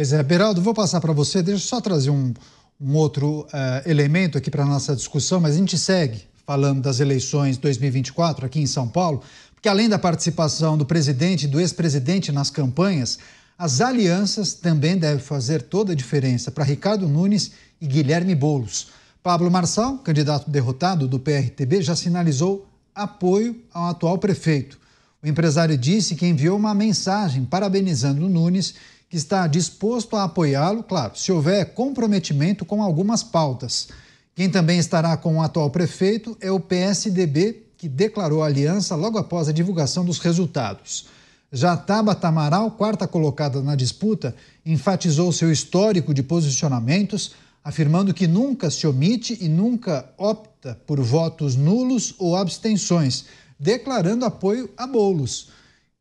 Pois é, Beraldo, vou passar para você. Deixa eu só trazer um, um outro uh, elemento aqui para a nossa discussão, mas a gente segue falando das eleições 2024 aqui em São Paulo, porque além da participação do presidente e do ex-presidente nas campanhas, as alianças também devem fazer toda a diferença para Ricardo Nunes e Guilherme Boulos. Pablo Marçal, candidato derrotado do PRTB, já sinalizou apoio ao atual prefeito. O empresário disse que enviou uma mensagem parabenizando Nunes que está disposto a apoiá-lo, claro, se houver comprometimento com algumas pautas. Quem também estará com o atual prefeito é o PSDB, que declarou aliança logo após a divulgação dos resultados. Já Tabata Amaral, quarta colocada na disputa, enfatizou seu histórico de posicionamentos, afirmando que nunca se omite e nunca opta por votos nulos ou abstenções, declarando apoio a Bolos.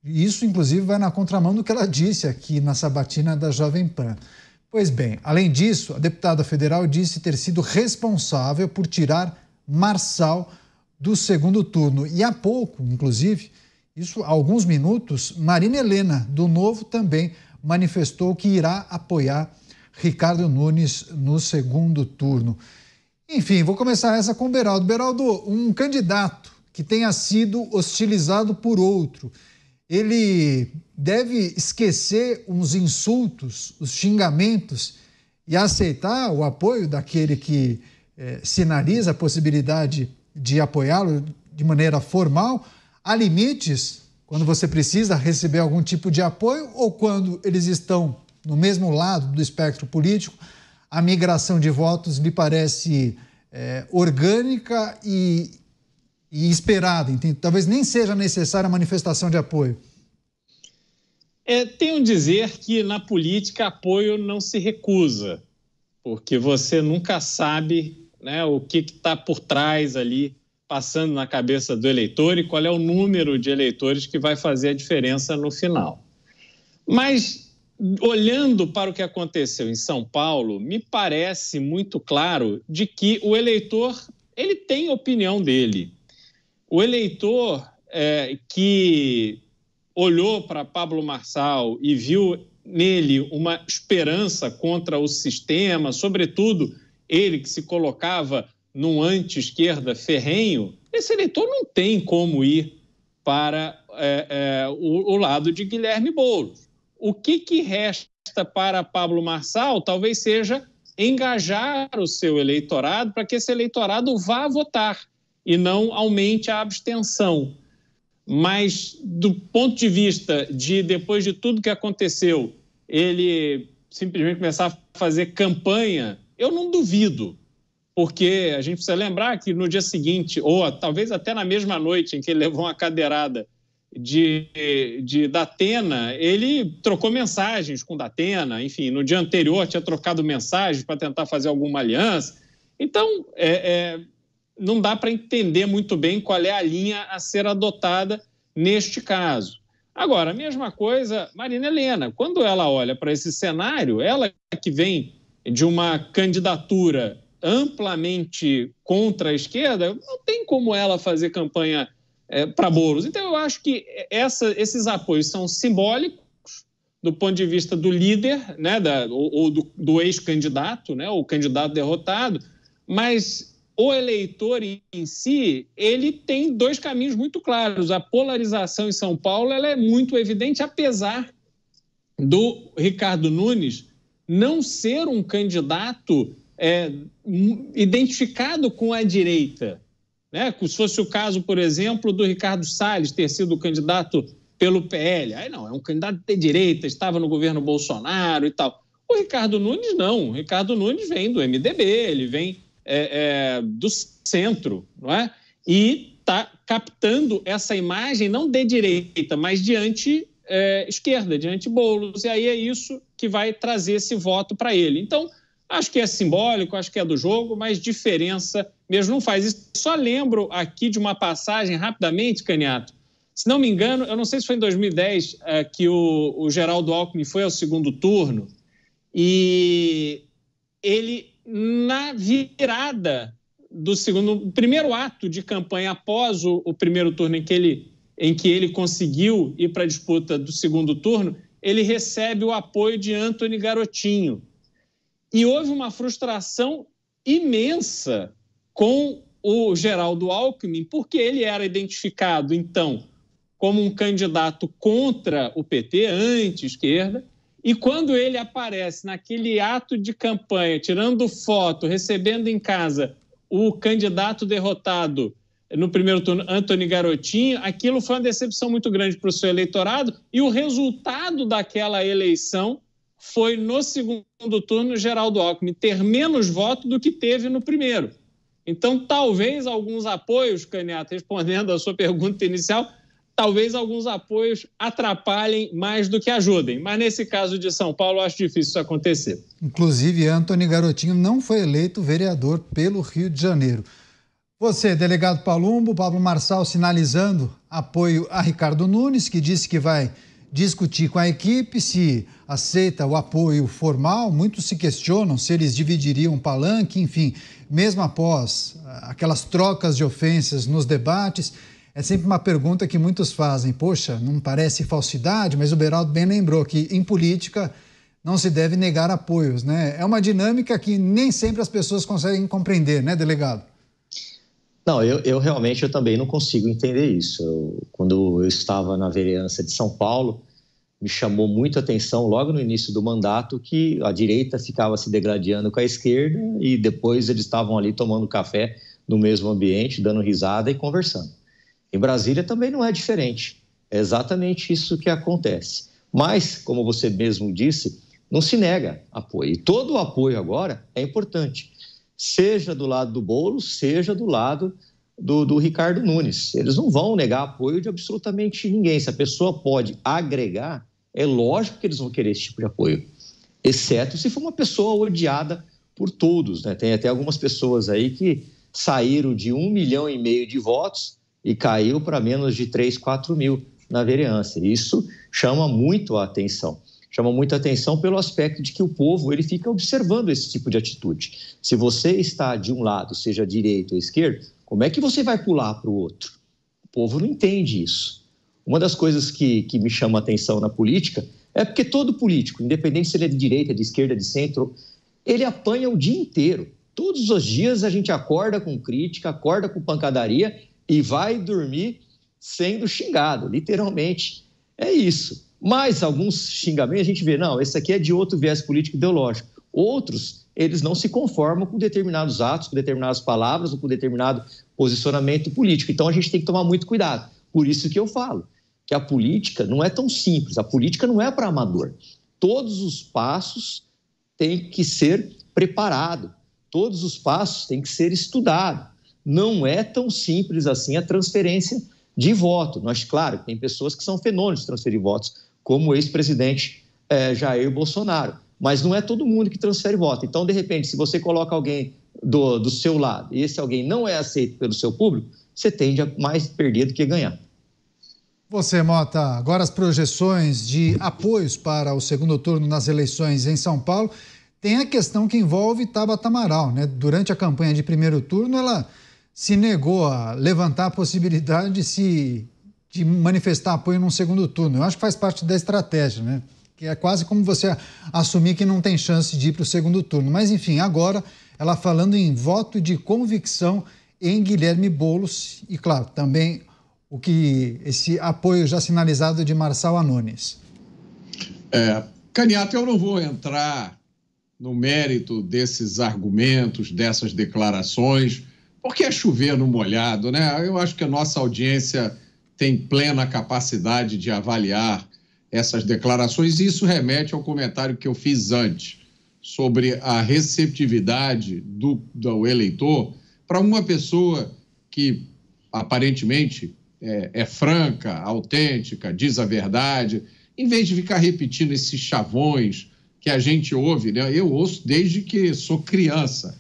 Isso, inclusive, vai na contramão do que ela disse aqui na sabatina da Jovem Pan. Pois bem, além disso, a deputada federal disse ter sido responsável por tirar Marçal do segundo turno. E há pouco, inclusive, isso há alguns minutos, Marina Helena, do Novo, também manifestou que irá apoiar Ricardo Nunes no segundo turno. Enfim, vou começar essa com o Beraldo. Beraldo, um candidato que tenha sido hostilizado por outro ele deve esquecer os insultos, os xingamentos e aceitar o apoio daquele que eh, sinaliza a possibilidade de apoiá-lo de maneira formal. Há limites quando você precisa receber algum tipo de apoio ou quando eles estão no mesmo lado do espectro político. A migração de votos me parece eh, orgânica e e esperado, entende? Talvez nem seja necessária a manifestação de apoio. É, tem um dizer que na política apoio não se recusa, porque você nunca sabe né, o que está por trás ali, passando na cabeça do eleitor e qual é o número de eleitores que vai fazer a diferença no final. Mas, olhando para o que aconteceu em São Paulo, me parece muito claro de que o eleitor ele tem opinião dele o eleitor é, que olhou para Pablo Marçal e viu nele uma esperança contra o sistema, sobretudo ele que se colocava num anti-esquerda ferrenho, esse eleitor não tem como ir para é, é, o, o, lado de Guilherme Boulos. O que, que resta para Pablo Marçal talvez seja engajar o seu eleitorado para que esse eleitorado vá votar e não aumente a abstenção. Mas, do ponto de vista de, depois de tudo que aconteceu, ele simplesmente começar a fazer campanha, eu não duvido, porque a gente precisa lembrar que no dia seguinte, ou talvez até na mesma noite em que ele levou uma cadeirada de, de Datena, ele trocou mensagens com Datena, enfim, no dia anterior tinha trocado mensagens para tentar fazer alguma aliança. Então, é, é não dá para entender muito bem qual é a linha a ser adotada neste caso. Agora, a mesma coisa, Marina Helena, quando ela olha para esse cenário, ela que vem de uma candidatura amplamente contra a esquerda, não tem como ela fazer campanha é, para bolos Então, eu acho que essa, esses apoios são simbólicos do ponto de vista do líder, né, da, ou, ou do, do ex-candidato, né, o candidato derrotado, mas o eleitor em si, ele tem dois caminhos muito claros. A polarização em São Paulo ela é muito evidente, apesar do Ricardo Nunes não ser um candidato é, identificado com a direita. Né? Se fosse o caso, por exemplo, do Ricardo Salles ter sido candidato pelo PL. Aí não, é um candidato de direita, estava no governo Bolsonaro e tal. O Ricardo Nunes não. O Ricardo Nunes vem do MDB, ele vem é, é, do centro, não é? E está captando essa imagem não de direita, mas diante é, esquerda, diante Boulos. E aí é isso que vai trazer esse voto para ele. Então, acho que é simbólico, acho que é do jogo, mas diferença mesmo não faz. Isso. Só lembro aqui de uma passagem, rapidamente, Caniato. Se não me engano, eu não sei se foi em 2010 é, que o, o Geraldo Alckmin foi ao segundo turno e ele na virada do segundo, primeiro ato de campanha após o, o primeiro turno em que ele, em que ele conseguiu ir para a disputa do segundo turno, ele recebe o apoio de Anthony Garotinho. E houve uma frustração imensa com o Geraldo Alckmin, porque ele era identificado, então, como um candidato contra o PT, anti-esquerda, e quando ele aparece naquele ato de campanha, tirando foto, recebendo em casa o candidato derrotado no primeiro turno, Antony Garotinho, aquilo foi uma decepção muito grande para o seu eleitorado e o resultado daquela eleição foi no segundo turno Geraldo Alckmin ter menos voto do que teve no primeiro. Então, talvez alguns apoios, Caniato, respondendo à sua pergunta inicial, talvez alguns apoios atrapalhem mais do que ajudem. Mas nesse caso de São Paulo, acho difícil isso acontecer. Inclusive, Antony Garotinho não foi eleito vereador pelo Rio de Janeiro. Você, delegado Palumbo, Pablo Marçal sinalizando apoio a Ricardo Nunes, que disse que vai discutir com a equipe se aceita o apoio formal. Muitos se questionam se eles dividiriam o palanque, enfim, mesmo após ah, aquelas trocas de ofensas nos debates. É sempre uma pergunta que muitos fazem. Poxa, não parece falsidade, mas o Beraldo bem lembrou que em política não se deve negar apoios, né? É uma dinâmica que nem sempre as pessoas conseguem compreender, né, delegado? Não, eu, eu realmente eu também não consigo entender isso. Eu, quando eu estava na vereança de São Paulo, me chamou muito a atenção logo no início do mandato que a direita ficava se degradando com a esquerda e depois eles estavam ali tomando café no mesmo ambiente, dando risada e conversando. Em Brasília também não é diferente. É exatamente isso que acontece. Mas, como você mesmo disse, não se nega apoio. E todo o apoio agora é importante, seja do lado do bolo, seja do lado do, do, Ricardo Nunes. Eles não vão negar apoio de absolutamente ninguém. Se a pessoa pode agregar, é lógico que eles vão querer esse tipo de apoio, exceto se for uma pessoa odiada por todos. Né? Tem até algumas pessoas aí que saíram de um milhão e meio de votos e caiu para menos de 3, 4 mil na vereança. Isso chama muito a atenção. Chama muita atenção pelo aspecto de que o povo ele fica observando esse tipo de atitude. Se você está de um lado, seja direito ou esquerdo, como é que você vai pular para o outro? O povo não entende isso. Uma das coisas que, que me chama a atenção na política é porque todo político, independente se ele é de direita, de esquerda, de centro, ele apanha o dia inteiro. Todos os dias a gente acorda com crítica, acorda com pancadaria e vai dormir sendo xingado, literalmente. É isso. Mas alguns xingamentos a gente vê, não, esse aqui é de outro viés político ideológico. Outros, eles não se conformam com determinados atos, com determinadas palavras ou com determinado posicionamento político. Então a gente tem que tomar muito cuidado. Por isso que eu falo que a política não é tão simples, a política não é para amador. Todos os passos têm que ser preparado, todos os passos têm que ser estudado não é tão simples assim a transferência de voto. Nós, claro, tem pessoas que são fenômenos de transferir votos, como o ex-presidente é, Jair Bolsonaro. Mas não é todo mundo que transfere voto. Então, de repente, se você coloca alguém do, do seu lado e esse alguém não é aceito pelo seu público, você tende a mais perder do que ganhar. Você, Mota, agora as projeções de apoios para o segundo turno nas eleições em São Paulo. Tem a questão que envolve Tabata Amaral, né? Durante a campanha de primeiro turno, ela se negou a levantar a possibilidade de se de manifestar apoio num segundo turno. Eu acho que faz parte da estratégia, né? Que é quase como você assumir que não tem chance de ir para o segundo turno. Mas, enfim, agora ela falando em voto de convicção em Guilherme Boulos e, claro, também o que esse apoio já sinalizado de Marçal Anones. É, Caniato, eu não vou entrar no mérito desses argumentos, dessas declarações porque é chover no molhado, né? Eu acho que a nossa audiência tem plena capacidade de avaliar essas declarações, e isso remete ao comentário que eu fiz antes sobre a receptividade do, do eleitor para uma pessoa que aparentemente é, é, franca, autêntica, diz a verdade, em vez de ficar repetindo esses chavões que a gente ouve, né? Eu ouço desde que sou criança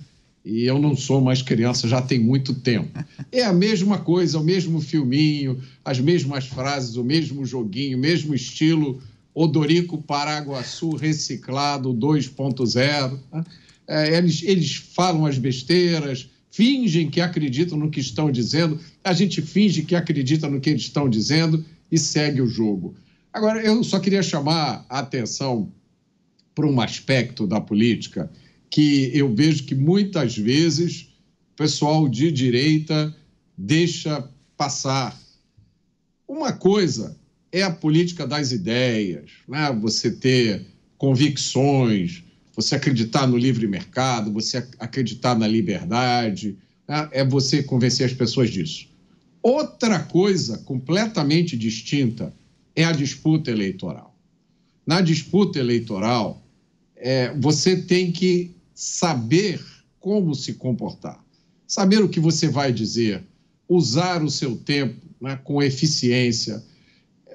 e eu não sou mais criança, já tem muito tempo. É a mesma coisa, o mesmo filminho, as mesmas frases, o mesmo joguinho, o mesmo estilo. Odorico Paraguaçu Reciclado 2.0. Né? É, eles, eles falam as besteiras, fingem que acreditam no que estão dizendo, a gente finge que acredita no que eles estão dizendo e segue o jogo. Agora, eu só queria chamar a atenção para um aspecto da política que eu vejo que muitas vezes o pessoal de direita deixa passar. Uma coisa é a política das ideias, né? você ter convicções, você acreditar no livre mercado, você acreditar na liberdade, né? é você convencer as pessoas disso. Outra coisa completamente distinta é a disputa eleitoral. Na disputa eleitoral, é, você tem que saber como se comportar, saber o que você vai dizer, usar o seu tempo né, com eficiência.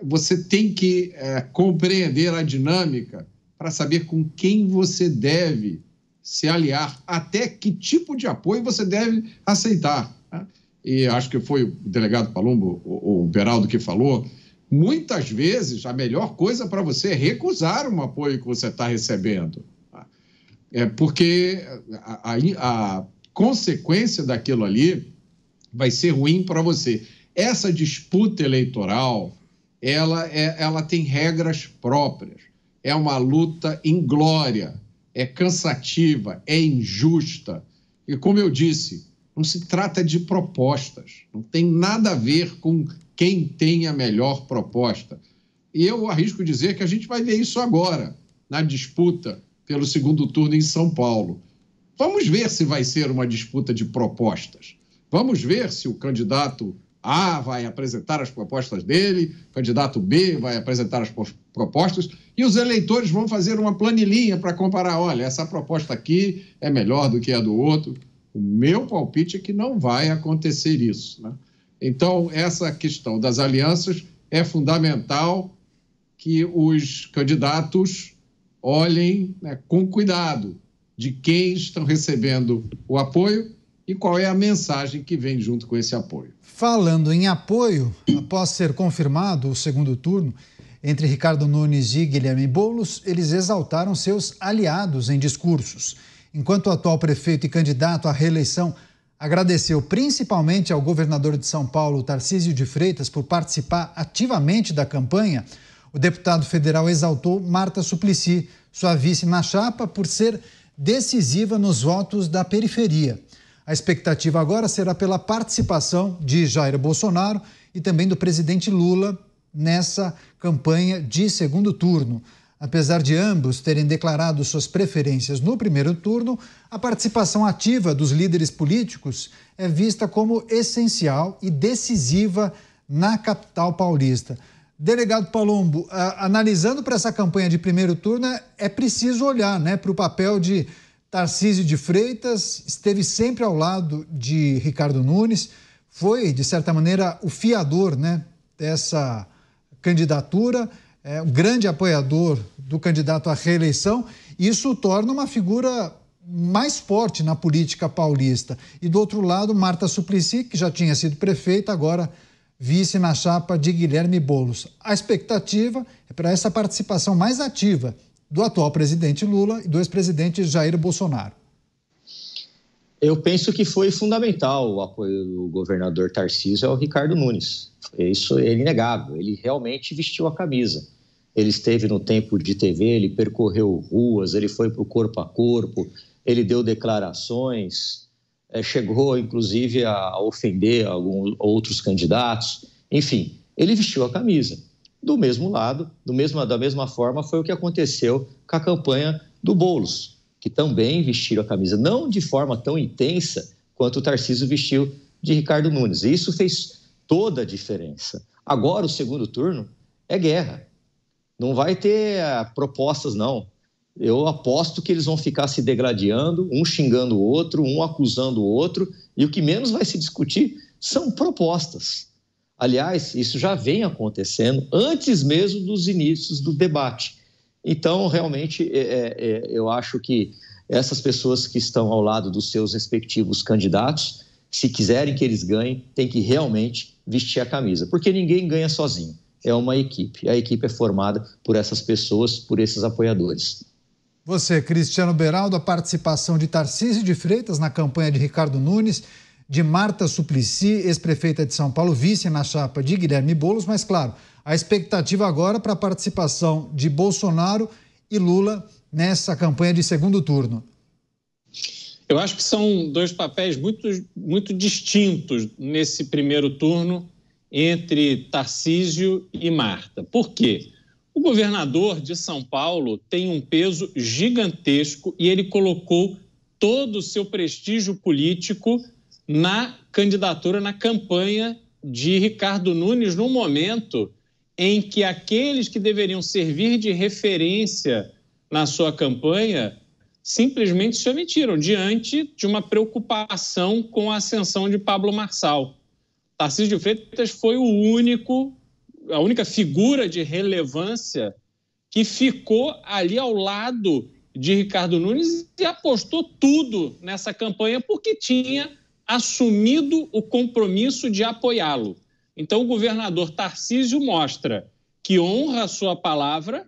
Você tem que é, compreender a dinâmica para saber com quem você deve se aliar, até que tipo de apoio você deve aceitar. Né? E acho que foi o delegado Palumbo, o, o Beraldo, que falou. Muitas vezes a melhor coisa para você é recusar um apoio que você está recebendo é, porque a, a, a consequência daquilo ali vai ser ruim para você. Essa disputa eleitoral, ela, é, ela tem regras próprias. É uma luta inglória, é cansativa, é injusta. E como eu disse, não se trata de propostas, não tem nada a ver com quem tem a melhor proposta. E eu arrisco dizer que a gente vai ver isso agora, na disputa pelo segundo turno em São Paulo. Vamos ver se vai ser uma disputa de propostas. Vamos ver se o candidato A vai apresentar as propostas dele, o candidato B vai apresentar as propostas e os eleitores vão fazer uma planilhinha para comparar: olha, essa proposta aqui é melhor do que a do outro. O meu palpite é que não vai acontecer isso. Né? Então, essa questão das alianças é fundamental que os candidatos olhem né, com cuidado de quem estão recebendo o apoio e qual é a mensagem que vem junto com esse apoio. Falando em apoio, após ser confirmado o segundo turno entre Ricardo Nunes e Guilherme Boulos, eles exaltaram seus aliados em discursos. Enquanto o atual prefeito e candidato à reeleição agradeceu principalmente ao governador de São Paulo, Tarcísio de Freitas, por participar ativamente da campanha, o deputado federal exaltou Marta Suplicy, sua vice na chapa, por ser decisiva nos votos da periferia. A expectativa agora será pela participação de Jair Bolsonaro e também do presidente Lula nessa campanha de segundo turno. Apesar de ambos terem declarado suas preferências no primeiro turno, a participação ativa dos líderes políticos é vista como essencial e decisiva na capital paulista. Delegado Palombo, analisando para essa campanha de primeiro turno, é preciso olhar né, para o papel de Tarcísio de Freitas, esteve sempre ao lado de Ricardo Nunes, foi, de certa maneira, o fiador né, dessa candidatura, é um grande apoiador do candidato à reeleição. Isso torna uma figura mais forte na política paulista. E do outro lado, Marta Suplicy, que já tinha sido prefeita, agora vice na chapa de Guilherme Bolos. A expectativa é para essa participação mais ativa do atual presidente Lula e do ex-presidente Jair Bolsonaro. Eu penso que foi fundamental o apoio do governador Tarcísio ao Ricardo Nunes. Isso é inegável. Ele realmente vestiu a camisa. Ele esteve no tempo de TV, ele percorreu ruas, ele foi para o corpo a corpo, ele deu declarações. Eh, chegou inclusive a ofender alguns outros candidatos, enfim, ele vestiu a camisa. Do mesmo lado, do mesmo, da mesma forma, foi o que aconteceu com a campanha do Bolos, que também vestiu a camisa, não de forma tão intensa quanto o Tarcísio vestiu de Ricardo Nunes. E isso fez toda a diferença. Agora, o segundo turno é guerra. Não vai ter eh, propostas, não eu aposto que eles vão ficar se degradando, um xingando o outro, um acusando o outro, e o que menos vai se discutir são propostas. Aliás, isso já vem acontecendo antes mesmo dos inícios do debate. Então, realmente, é, é, é, eu acho que essas pessoas que estão ao lado dos seus respectivos candidatos, se quiserem que eles ganhem, tem que realmente vestir a camisa, porque ninguém ganha sozinho. É uma equipe. A equipe é formada por essas pessoas, por esses apoiadores. Você, Cristiano Beraldo, a participação de Tarcísio de Freitas na campanha de Ricardo Nunes, de Marta Suplicy, ex-prefeita de São Paulo, vice na chapa de Guilherme Boulos, mas claro, a expectativa agora para a participação de Bolsonaro e Lula nessa campanha de segundo turno. Eu acho que são dois papéis muito, muito distintos nesse primeiro turno entre Tarcísio e Marta. Por quê? O governador de São Paulo tem um peso gigantesco e ele colocou todo o seu prestígio político na candidatura, na campanha de Ricardo Nunes, no momento em que aqueles que deveriam servir de referência na sua campanha simplesmente se omitiram diante de uma preocupação com a ascensão de Pablo Marçal. Tarcísio de Freitas foi o único a única figura de relevância que ficou ali ao lado de Ricardo Nunes e apostou tudo nessa campanha porque tinha assumido o compromisso de apoiá-lo. Então, o governador Tarcísio mostra que honra a sua palavra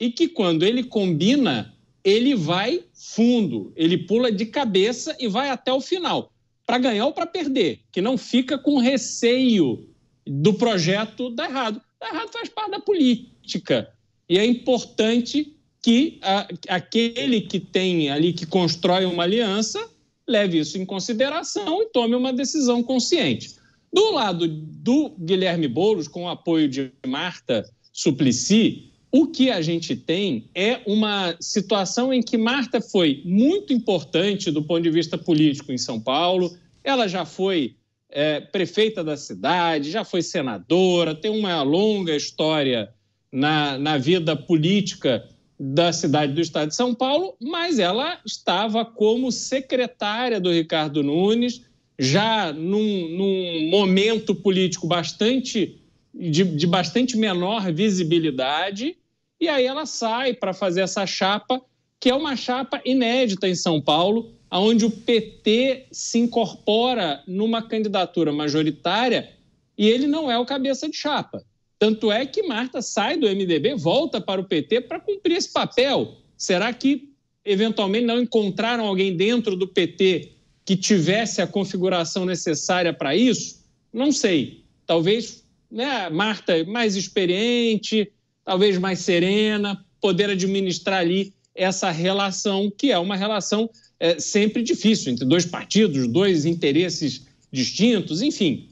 e que, quando ele combina, ele vai fundo, ele pula de cabeça e vai até o final, para ganhar ou para perder, que não fica com receio do projeto dá errado. Dá errado faz parte da política. E é importante que a, aquele que tem ali, que constrói uma aliança, leve isso em consideração e tome uma decisão consciente. Do lado do Guilherme Boulos, com o apoio de Marta Suplicy, o que a gente tem é uma situação em que Marta foi muito importante do ponto de vista político em São Paulo, ela já foi é, prefeita da cidade, já foi senadora, tem uma longa história na, na vida política da cidade do estado de São Paulo, mas ela estava como secretária do Ricardo Nunes, já num, num momento político bastante de, de bastante menor visibilidade, e aí ela sai para fazer essa chapa, que é uma chapa inédita em São Paulo onde o PT se incorpora numa candidatura majoritária e ele não é o cabeça de chapa. Tanto é que Marta sai do MDB, volta para o PT para cumprir esse papel. Será que eventualmente não encontraram alguém dentro do PT que tivesse a configuração necessária para isso? Não sei. Talvez né, Marta mais experiente, talvez mais serena, poder administrar ali essa relação que é uma relação é, sempre difícil entre dois partidos, dois interesses distintos, enfim.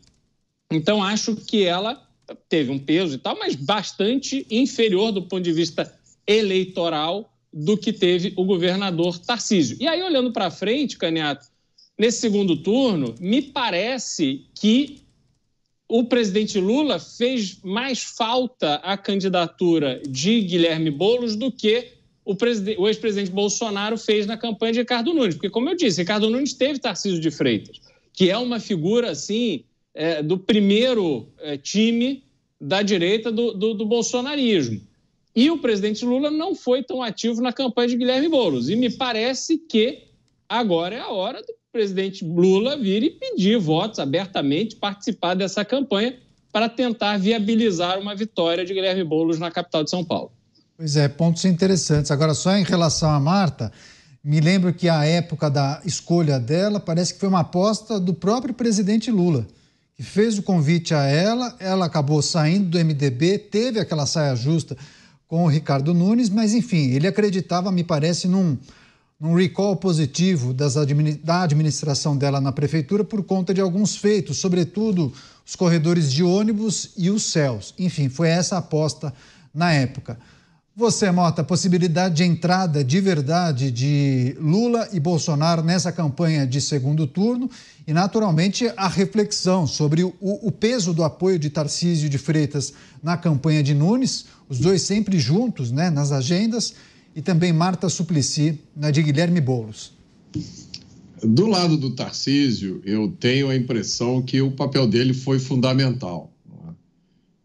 Então, acho que ela teve um peso e tal, mas bastante inferior do ponto de vista eleitoral do que teve o governador Tarcísio. E aí, olhando para frente, Caniato, nesse segundo turno, me parece que o presidente Lula fez mais falta à candidatura de Guilherme Boulos do que o, ex-presidente Bolsonaro fez na campanha de Ricardo Nunes. Porque, como eu disse, Ricardo Nunes teve Tarcísio de Freitas, que é uma figura, assim, é, do primeiro é, time da direita do, do, do, bolsonarismo. E o presidente Lula não foi tão ativo na campanha de Guilherme Boulos. E me parece que agora é a hora do presidente Lula vir e pedir votos abertamente, participar dessa campanha para tentar viabilizar uma vitória de Guilherme Boulos na capital de São Paulo. Pois é, pontos interessantes. Agora, só em relação à Marta, me lembro que a época da escolha dela parece que foi uma aposta do próprio presidente Lula, que fez o convite a ela, ela acabou saindo do MDB, teve aquela saia justa com o Ricardo Nunes, mas enfim, ele acreditava, me parece, num, num recall positivo das da administração dela na prefeitura por conta de alguns feitos, sobretudo os corredores de ônibus e os céus. Enfim, foi essa a aposta na época. Você, Mota, a possibilidade de entrada de verdade de Lula e Bolsonaro nessa campanha de segundo turno e, naturalmente, a reflexão sobre o, o peso do apoio de Tarcísio de Freitas na campanha de Nunes, os dois sempre juntos né, nas agendas, e também Marta Suplicy na né, de Guilherme Boulos. Do lado do Tarcísio, eu tenho a impressão que o papel dele foi fundamental.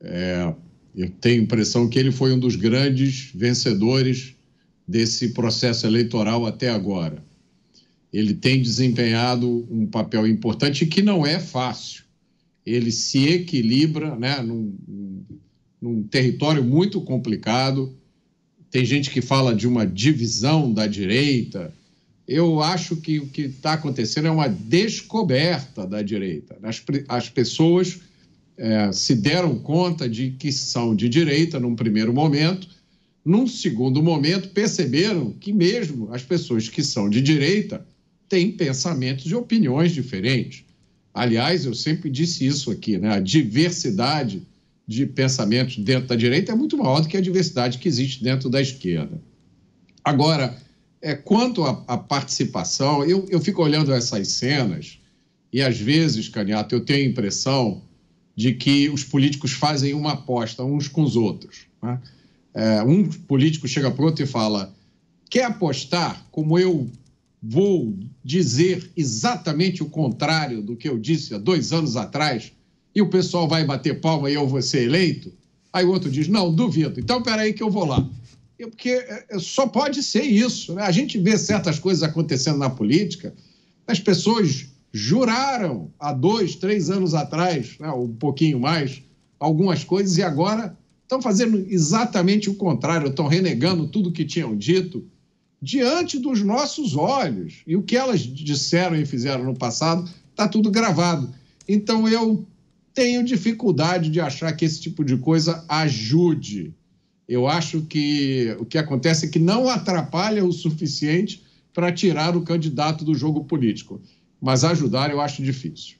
É, é eu tenho a impressão que ele foi um dos grandes vencedores desse processo eleitoral até agora. Ele tem desempenhado um papel importante que não é fácil. Ele se equilibra né, num, num território muito complicado. Tem gente que fala de uma divisão da direita. Eu acho que o que está acontecendo é uma descoberta da direita. As, as pessoas é, se deram conta de que são de direita num primeiro momento, num segundo momento perceberam que mesmo as pessoas que são de direita têm pensamentos e opiniões diferentes. Aliás, eu sempre disse isso aqui, né? A diversidade de pensamentos dentro da direita é muito maior do que a diversidade que existe dentro da esquerda. Agora, é, quanto à participação, eu, eu fico olhando essas cenas e às vezes, Caniato, eu tenho a impressão de que os políticos fazem uma aposta uns com os outros. Né? É, um político chega pronto e fala: quer apostar como eu vou dizer exatamente o contrário do que eu disse há dois anos atrás e o pessoal vai bater palma e eu vou ser eleito? Aí o outro diz: não, duvido, então peraí que eu vou lá. É, porque é, é, só pode ser isso. Né? A gente vê certas coisas acontecendo na política, as pessoas juraram há dois, três anos atrás, né, um pouquinho mais, algumas coisas e agora estão fazendo exatamente o contrário, estão renegando tudo que tinham dito diante dos nossos olhos. E o que elas disseram e fizeram no passado está tudo gravado. Então eu tenho dificuldade de achar que esse tipo de coisa ajude. Eu acho que o que acontece é que não atrapalha o suficiente para tirar o candidato do jogo político mas ajudar eu acho difícil.